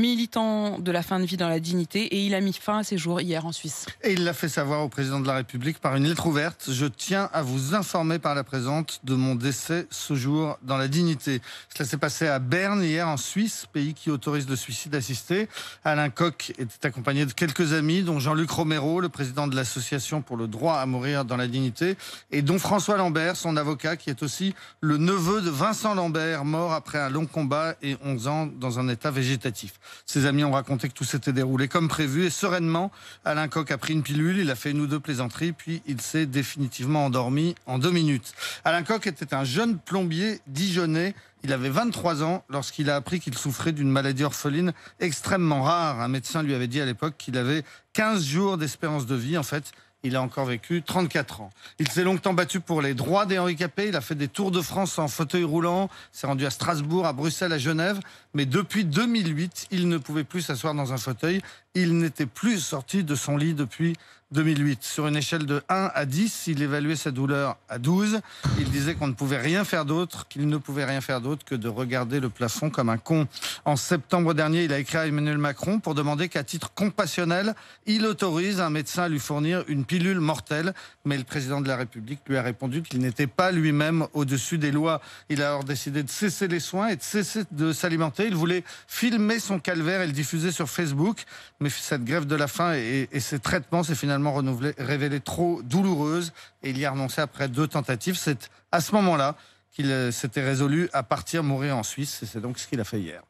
militant de la fin de vie dans la dignité, et il a mis fin à ses jours hier en Suisse. Et il l'a fait savoir au président de la République par une lettre ouverte. Je tiens à vous informer par la présente de mon décès ce jour dans la dignité. Cela s'est passé à Berne hier en Suisse, pays qui autorise le suicide assisté. Alain Coq était accompagné de quelques amis, dont Jean-Luc Romero, le président de l'association pour le droit à mourir dans la dignité, et dont François Lambert, son avocat, qui est aussi le neveu de Vincent Lambert, mort après un long combat et 11 ans dans un état végétatif. Ses amis ont raconté que tout s'était déroulé comme prévu et sereinement. Alain Coq a pris une pilule, il a fait une ou deux plaisanteries, puis il s'est définitivement endormi en deux minutes. Alain Coq était un jeune plombier dijonnais il avait 23 ans lorsqu'il a appris qu'il souffrait d'une maladie orpheline extrêmement rare. Un médecin lui avait dit à l'époque qu'il avait 15 jours d'espérance de vie. En fait, il a encore vécu 34 ans. Il s'est longtemps battu pour les droits des handicapés. Il a fait des tours de France en fauteuil roulant. S'est rendu à Strasbourg, à Bruxelles, à Genève. Mais depuis 2008, il ne pouvait plus s'asseoir dans un fauteuil. Il n'était plus sorti de son lit depuis 2008. Sur une échelle de 1 à 10, il évaluait sa douleur à 12. Il disait qu'on ne pouvait rien faire d'autre, qu'il ne pouvait rien faire d'autre que de regarder le plafond comme un con. En septembre dernier, il a écrit à Emmanuel Macron pour demander qu'à titre compassionnel, il autorise un médecin à lui fournir une pilule mortelle. Mais le président de la République lui a répondu qu'il n'était pas lui-même au-dessus des lois. Il a alors décidé de cesser les soins et de cesser de s'alimenter. Il voulait filmer son calvaire et le diffuser sur Facebook. Mais cette grève de la faim et, et ses traitements, c'est finalement finalement révélée trop douloureuse et il y a renoncé après deux tentatives. C'est à ce moment-là qu'il euh, s'était résolu à partir mourir en Suisse et c'est donc ce qu'il a fait hier.